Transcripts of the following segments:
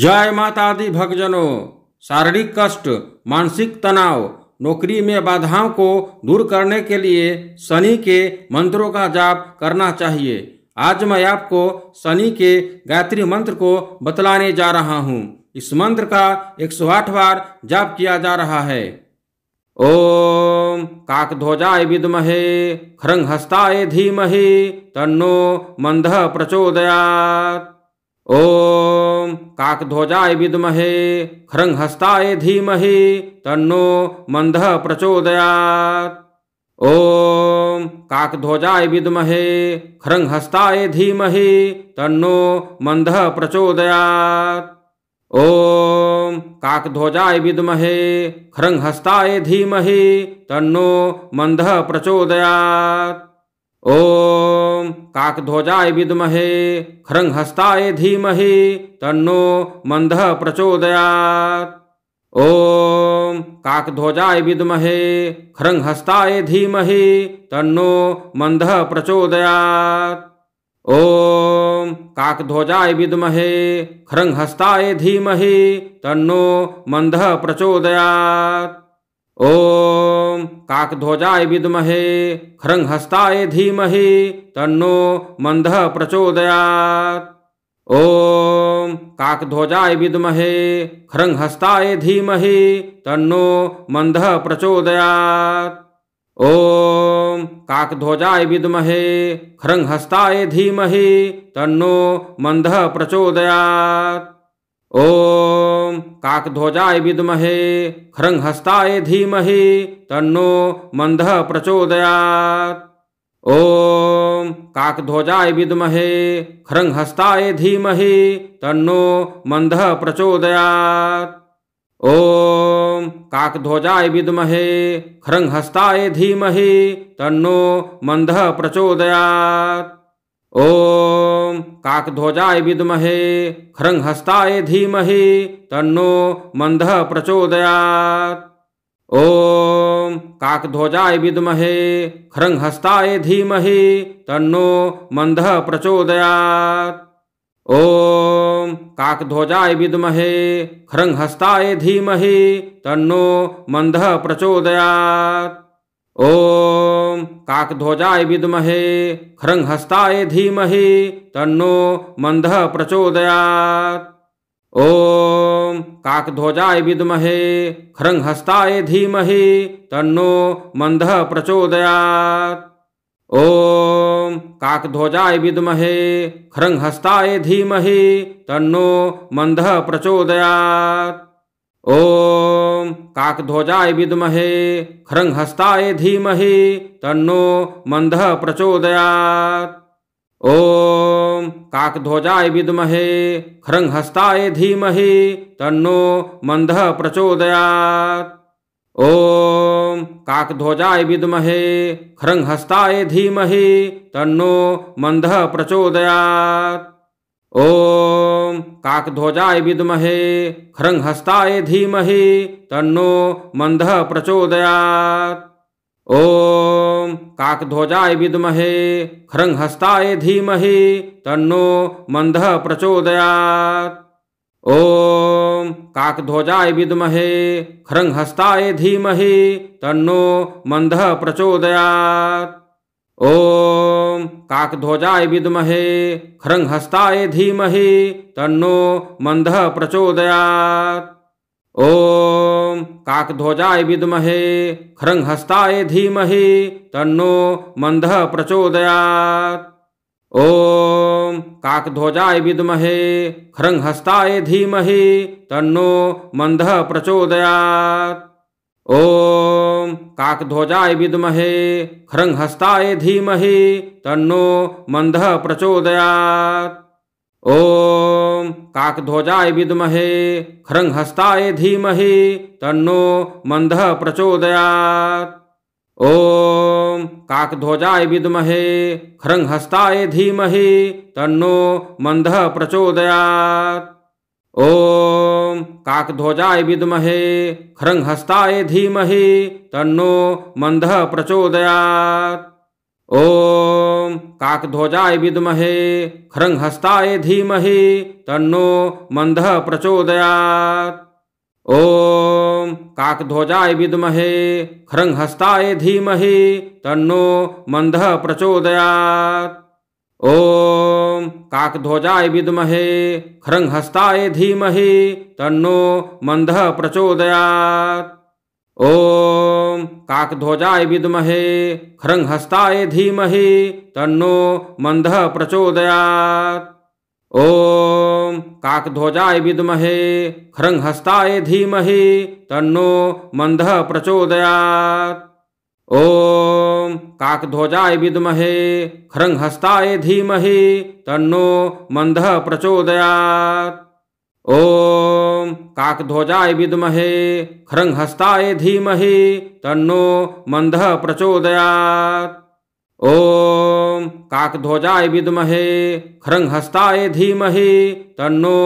जय माता दी भक्तजनों शारीरिक कष्ट मानसिक तनाव नौकरी में बाधाओं को दूर करने के लिए शनि के मंत्रों का जाप करना चाहिए आज मैं आपको शनि के गायत्री मंत्र को बतलाने जा रहा हूँ इस मंत्र का 108 बार जाप किया जा रहा है ओम काकध्वजाय विदमहे खरंग हस्ताय धीमहे तन्नो मंद प्रचोदयात ओम काकध्वजाय विद्महे खरंहस्ताय धीमहे तन्नो मंद प्रचोदयात् ओम काकध्वजाय विद्महे खरंहस्ताय धीमहे तन्नो मंद प्रचोदयात् ओम काकध्वजाय विद्महे खरंहस्ताय धीमहे तन्नो मंद प्रचोदयात् ओम काकध्वजाय विद्महे खरंगहस्ताय धीमहि तन्नो मंद प्रचोदयात् ओम काकध्वजाय विद्महे खरंगहस्ताय धीमहि तन्नो मंद प्रचोदयात् ओम काकध्वजाय विद्महे खरंगहस्ताय धीमहि तन्नो मंद प्रचोदयात् ओम काकध्वजाय विद्महे खरंगहस्ताय धीमहि तन्नो मंद प्रचोदयात् ओम काकध्वजाय विद्महे खरंगहस्ताय धीमहि तन्नो मंद प्रचोदयात् ओम काकध्वजाय विद्महे खरंगहस्ताय धीमहि तन्नो मंद प्रचोदयात् ओम काकध्वजाय विद्महे खरंगहस्ताय धीमहि तन्नो मंद प्रचोदयात् ओम काकध्वजाय विद्महे खरंगहस्ताय धीमहि तन्नो मंद प्रचोदयात् ओम काकध्वजाय विद्महे खरंगहस्ताय धीमहि तन्नो मंद प्रचोदयात् ओम काकध्वजाय विद्महे खरंगहस्ताय धीमहि तन्नो मंद प्रचोदयात् ओम काकध्वजाय विद्महे खरंगहस्ताय धीमहि तन्नो मंद प्रचोदयात् ओम काकध्वजाय विद्महे खरंगहस्ताय धीमहि तन्नो मंद प्रचोदयात् ओम काकध्वजाय विद्महे खरंगहस्ताय धीमहि तन्नो मंद प्रचोदयात् ओम काकध्वजाय विद्महे खरंगहस्ताय धीमहि तन्नो मंद प्रचोदयात् ओम काकध्वजाय विद्महे खरंगहस्ताय धीमहि तन्नो मंद प्रचोदयात् ओम काकध्वजाय विद्महे खरंगहस्ताय धीमहि तन्नो मंद प्रचोदयात् ओम काकध्वजाय विद्महे खरंगहस्ताय धीमहि तन्नो मंद प्रचोदयात् ओम काकध्वजाय विद्महे खरंगहस्ताय धीमहि तन्नो मंद प्रचोदयात् ओम काकध्वजाय विद्महे खरंगहस्ताय धीमहि तन्नो मंदः प्रचोदयात् ओम काकध्वजाय विद्महे खरंगहस्ताय धीमहि तन्नो मंदः प्रचोदयात् ओम काकध्वजाय विद्महे खरंगहस्ताय धीमहि तन्नो मंदः प्रचोदयात् ओम काकध्वजाय विद्महे खरंगहस्ताय धीमहि तन्नो मंदः प्रचोदयात् ओम काकध्वजाय विद्महे खरंगहस्ताय धीमहि तन्नो मंदः प्रचोदयात् ओम काकध्वजाय विद्महे खरंगहस्ताय धीमहि तन्नो मंदः प्रचोदयात् ओम काकध्वजाय विद्महे खरंगहस्ताय धीमहि तन्नो मंद प्रचोदयात् ओम काकध्वजाय विद्महे खरंगहस्ताय धीमहि तन्नो मंद प्रचोदयात् ओम काकध्वजाय विद्महे खरंगहस्ताय धीमहि तन्नो मंद प्रचोदयात् ओम काकध्वजाय विद्महे खरंगहस्ताय धीमहि तन्नो मंद प्रचोदयात् ओम काकध्वजाय विद्महे खरंगहस्ताय धीमहि तन्नो मंद प्रचोदयात् ओम काकध्वजाय विद्महे खरंगहस्ताय धीमहि तन्नो मंद प्रचोदयात् ओम काकध्वजाय विद्महे खरंगहस्ताय धीमहि तन्नो मंदः प्रचोदयात् ओम काकध्वजाय विद्महे खरंगहस्ताय धीमहि तन्नो मंदः प्रचोदयात् ओम काकध्वजाय विद्महे खरंगहस्ताय धीमहि तन्नो मंदः प्रचोदयात् ओम काकध्वजाय विद्महे खरंगहस्ताय धीमहि तन्नो मंदः प्रचोदयात् ओम काकध्वजाय विद्महे खरंगहस्ताय धीमहि तन्नो मंदः प्रचोदयात् ओम काकध्वजाय विद्महे खरंगहस्ताय धीमहि तन्नो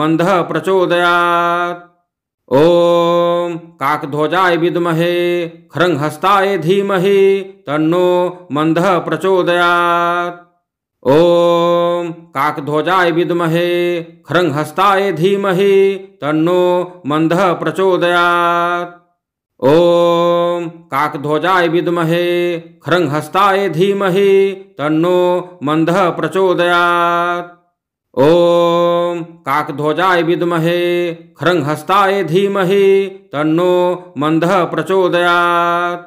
मंदः प्रचोदयात् ओम काकध्वजाय विद्महे खरंगहस्ताय धीमहे तन्नो मंद प्रचोदयात् ओम काकध्वजाय विद्महे खरंगहस्ताय धीमहे तन्नो मंद प्रचोदयात् ओम काकध्वजाय विद्महे खरंगहस्ताय धीमहे तन्नो मंद प्रचोदयात् ओम काकध्वजाय विद्महे खरंहस्ताय धीमहि तन्नो मंद प्रचोदयात्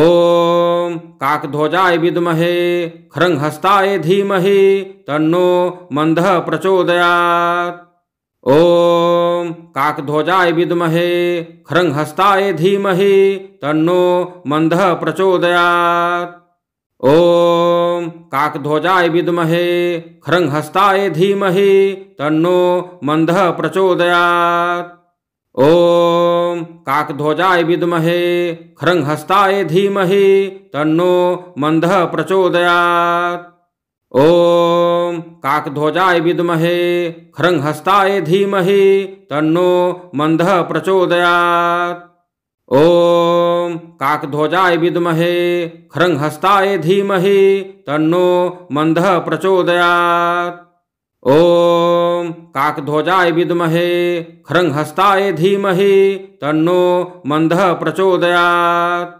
ओम काकध्वजाय विद्महे खरंहस्ताय धीमहि तन्नो मंद प्रचोदयात् ओम काकध्वजाय विद्महे खरंहस्ताय धीमहि तन्नो मंद प्रचोदयात् ओम काकध्वजाय विद्महे खरंहस्ताय धीमहे तन्नो मंदः प्रचोदयात् ओम काकध्वजाय विद्महे खरंहस्ताय धीमहे तन्नो मंदः प्रचोदयात् ओम काकध्वजाय विद्महे खरंहस्ताय धीमहे तन्नो मंदः प्रचोदयात् ओम काकध्वजाय विद्महे खरंगहस्ताय धीमहि तन्नो मंदः प्रचोदयात् ओम काकध्वजाय विद्महे खरंगहस्ताय धीमहि तन्नो मंदः प्रचोदयात्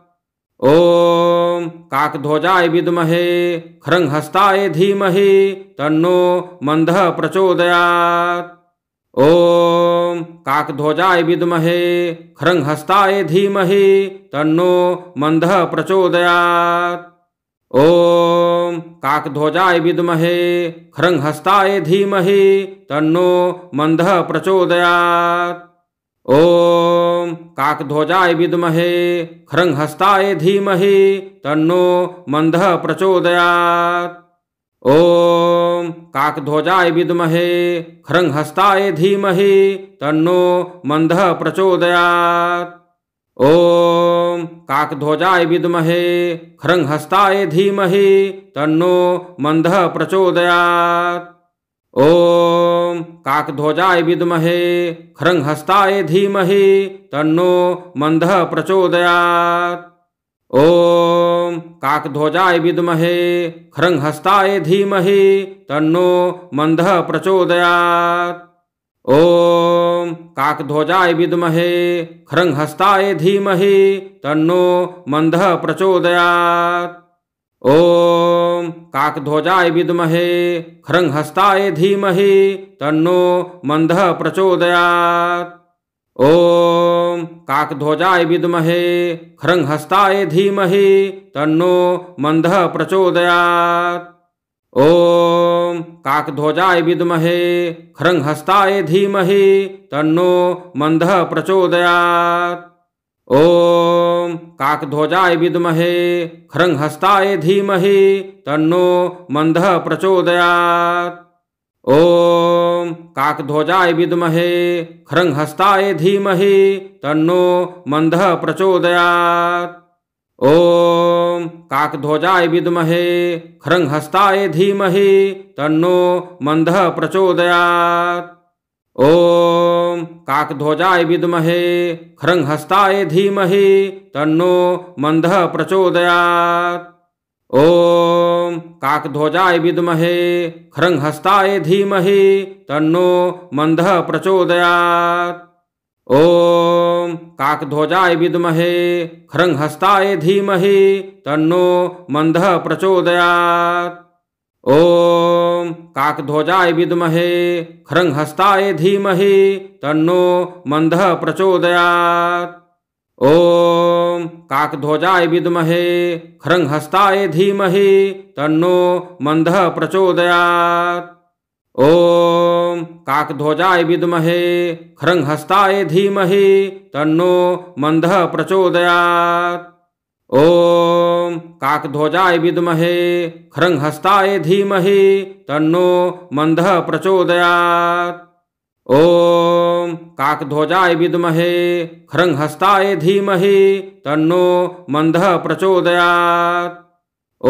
ओम काकध्वजाय विद्महे खरंगहस्ताय धीमहि तन्नो मंदः प्रचोदयात् ओम काकध्वजाय विद्महे खरंगहस्ताय धीमहि तन्नो मंद प्रचोदयात् ओम काकध्वजाय विद्महे खरंगहस्ताय धीमहि तन्नो मंद प्रचोदयात् ओम काकध्वजाय विद्महे खरंगहस्ताय धीमहि तन्नो मंद प्रचोदयात् ओम काकध्वजाय विद्महे खरंगहस्ताय धीमहि तन्नो मंदः प्रचोदयात् ओम काकध्वजाय विद्महे खरंगहस्ताय धीमहि तन्नो मंदः प्रचोदयात् ओम काकध्वजाय विद्महे खरंगहस्ताय धीमहि तन्नो मंदः प्रचोदयात् ओम काकध्वजाय विद्महे खरंगहस्ताय धीमहि तन्नो मंदः प्रचोदयात् ओम काकध्वजाय विद्महे खरंगहस्ताय धीमहि तन्नो मंदः प्रचोदयात् ओम काकध्वजाय विद्महे खरंगहस्ताय धीमहि तन्नो मंदः प्रचोदयात् ओम काकध्वजाय विद्महे खरंगहस्ताय धीमहि तन्नो मंद प्रचोदयात् ओम काकध्वजाय विद्महे खरंगहस्ताय धीमहि तन्नो मंद प्रचोदयात् ओम काकध्वजाय विद्महे खरंगहस्ताय धीमहि तन्नो मंद प्रचोदयात् ओम काकध्वजाय विद्महे खरंगहस्ताय धीमहि तन्नो मंद प्रचोदयात् ओम काकध्वजाय विद्महे खरंगहस्ताय धीमहि तन्नो मंद प्रचोदयात् ओम काकध्वजाय विद्महे खरंगहस्ताय धीमहि तन्नो मंद प्रचोदयात् ओम काकध्वजाय विद्महे खरंहस्ताय धीमहे तन्नो मंदः प्रचोदयात् ओम काकध्वजाय विद्महे खरंहस्ताय धीमहि तन्नो मंदः प्रचोदयात् ओम काकध्वजाय विद्महे खरंहस्ताय धीमहि तन्नो मंदः प्रचोदयात् ओम काकध्वजाय विद्महे खरंगहस्ताय धीमहे तन्नो मंद प्रचोदयात् ओम काकध्वजाय विद्महे खरंगहस्ताय धीमहे तन्नो मंद प्रचोदयात् ओम काकध्वजाय विद्महे खरंगहस्ताय धीमहे तन्नो मंद प्रचोदयात् ओम काकध्वजाय विद्महे खरंगहस्ताय धीमहे तन्नो मंद प्रचोदयात्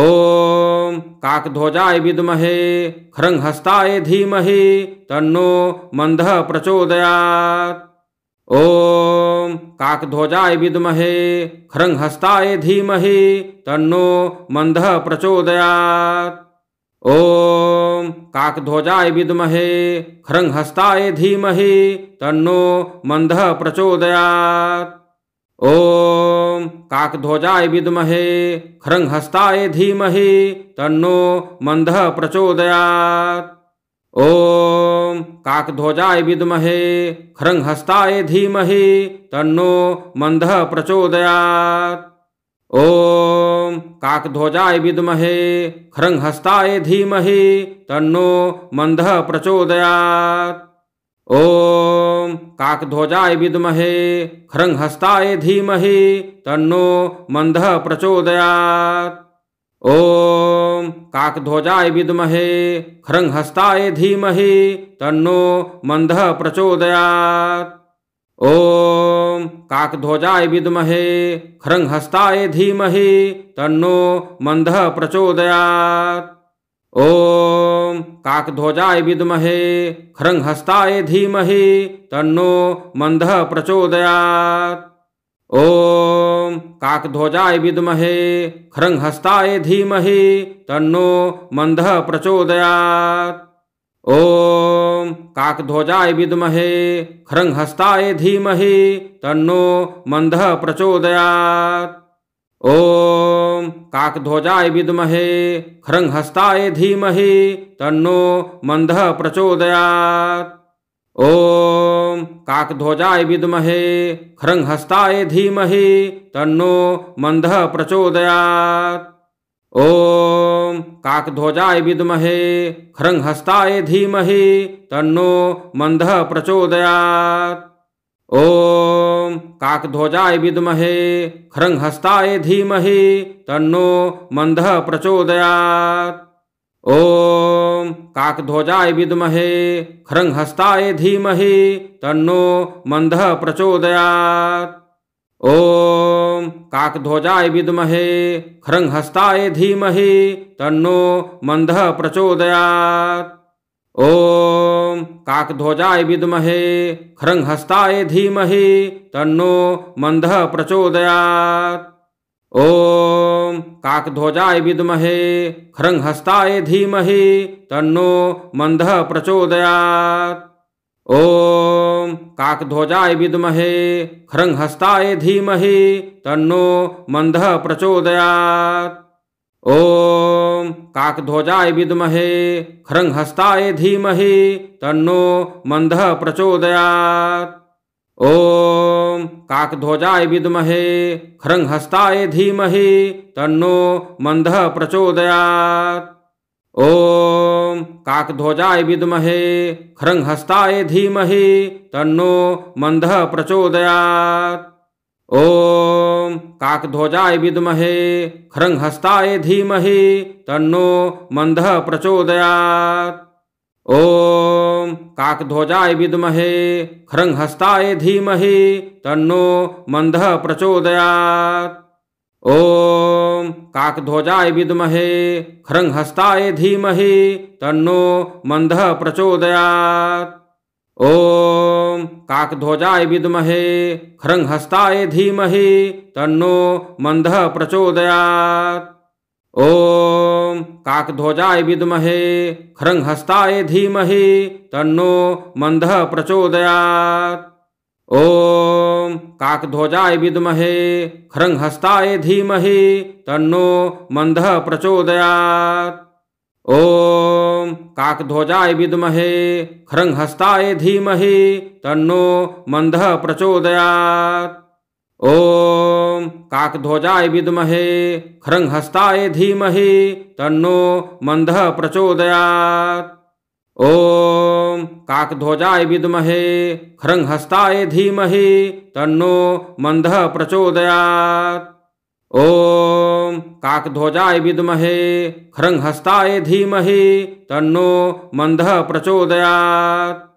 ओम काकध्वजाय विद्महे खरंगहस्ताय धीमहे तन्नो मंद प्रचोदयात् ओम काकध्वजाय विद्महे खरंगहस्ताय धीमहे तन्नो मंद प्रचोदयात् ओम काकध्वजाय विद्महे खरंगहस्ताय धीमहि तन्नो मंदः प्रचोदयात् ओम काकध्वजाय विद्महे खरंगहस्ताय धीमहि तन्नो मंदः प्रचोदयात् ओम काकध्वजाय विद्महे खरंगहस्ताय धीमहि तन्नो मंदः प्रचोदयात् ओम काकध्वजाय विद्महे खरंगहस्ताय धीमहि तन्नो मंदः प्रचोदयात् ओम काकध्वजाय विद्महे खरंगहस्ताय धीमहि तन्नो मंदः प्रचोदयात् ओम काकध्वजाय विद्महे खरंगहस्ताय धीमहि तन्नो मंदः प्रचोदयात् ओम काकध्वजाय विद्महे खरंगहस्ताय धीमहि तन्नो मंदः प्रचोदयात् ओम काकध्वजाय विद्महे खरंगहस्ताय धीमहि तन्नो मंदः प्रचोदयात् ओम काकध्वजाय विद्महे खरंगहस्ताय धीमहि तन्नो मंदः प्रचोदयात् ओम काकध्वजाय विद्महे खरंगहस्ताय धीमहि तन्नो मंद प्रचोदयात् ओम काकध्वजाय विद्महे खरंगहस्ताय धीमहि तन्नो मंद प्रचोदयात् ओम काकध्वजाय विद्महे खरंगहस्ताय धीमहि तन्नो मंद प्रचोदयात् ओम काकध्वजाय विद्महे खरंगहस्ताय धीमहि तन्नो मंदः प्रचोदयात् ओम काकध्वजाय विद्महे खरंगहस्ताय धीमहि तन्नो मंदः प्रचोदयात् ओम काकध्वजाय विद्महे खरंगहस्ताय धीमहि तन्नो मंदः प्रचोदयात् ओम काकध्वजाय विद्महे खरंगहस्ताय धीमहि तन्नो मंदः प्रचोदयात् ओम काकध्वजाय विद्महे खरंगहस्ताय धीमहि तन्नो मंदः प्रचोदयात् ओम काकध्वजाय विद्महे खरंगहस्ताय धीमहि तन्नो मंदः प्रचोदयात् ओम काकध्वजाय विद्महे खरंगहस्ताय धीमहि तन्नो मंद प्रचोदयात् ओम काकध्वजाय विद्महे खरंगहस्ताय धीमहि तन्नो मंद प्रचोदयात् ओम काकध्वजाय विद्महे खरंगहस्ताय धीमहि तन्नो मंद प्रचोदयात् ओम काकध्वजाय विद्महे खरंगहस्ताय धीमहि तन्नो मंद प्रचोदयात् ओम काकध्वजाय विद्महे खरंगहस्ताय धीमहि तन्नो मंद प्रचोदयात् ओम काकध्वजाय विद्महे खरंगहस्ताय धीमहि तन्नो मंद प्रचोदयात् ओम काकध्वजाय विद्महे खरंगहस्ताय धीमहि तन्नो मंद प्रचोदयात् ओम काकध्वजाय विद्महे खरंगहस्ताय धीमहि तन्नो मंद प्रचोदयात् ओम काकध्वजाय विद्महे खरंगहस्ताय धीमहि तन्नो मंद प्रचोदयात् ओम काकध्वजाय विद्महे खरंगहस्ताय धीमहि तन्नो मंदः प्रचोदयात् ओम काकध्वजाय विद्महे खरंगहस्ताय धीमहि तन्नो मंदः प्रचोदयात् ओम काकध्वजाय विद्महे खरंगहस्ताय धीमहि तन्नो मंदः प्रचोदयात् ओम काकध्वजाय विद्महे खरंगहस्ताय धीमहि तन्नो मंद प्रचोदयात् ओम काकध्वजाय विद्महे खरंगहस्ताय धीमहि तन्नो मंद प्रचोदयात्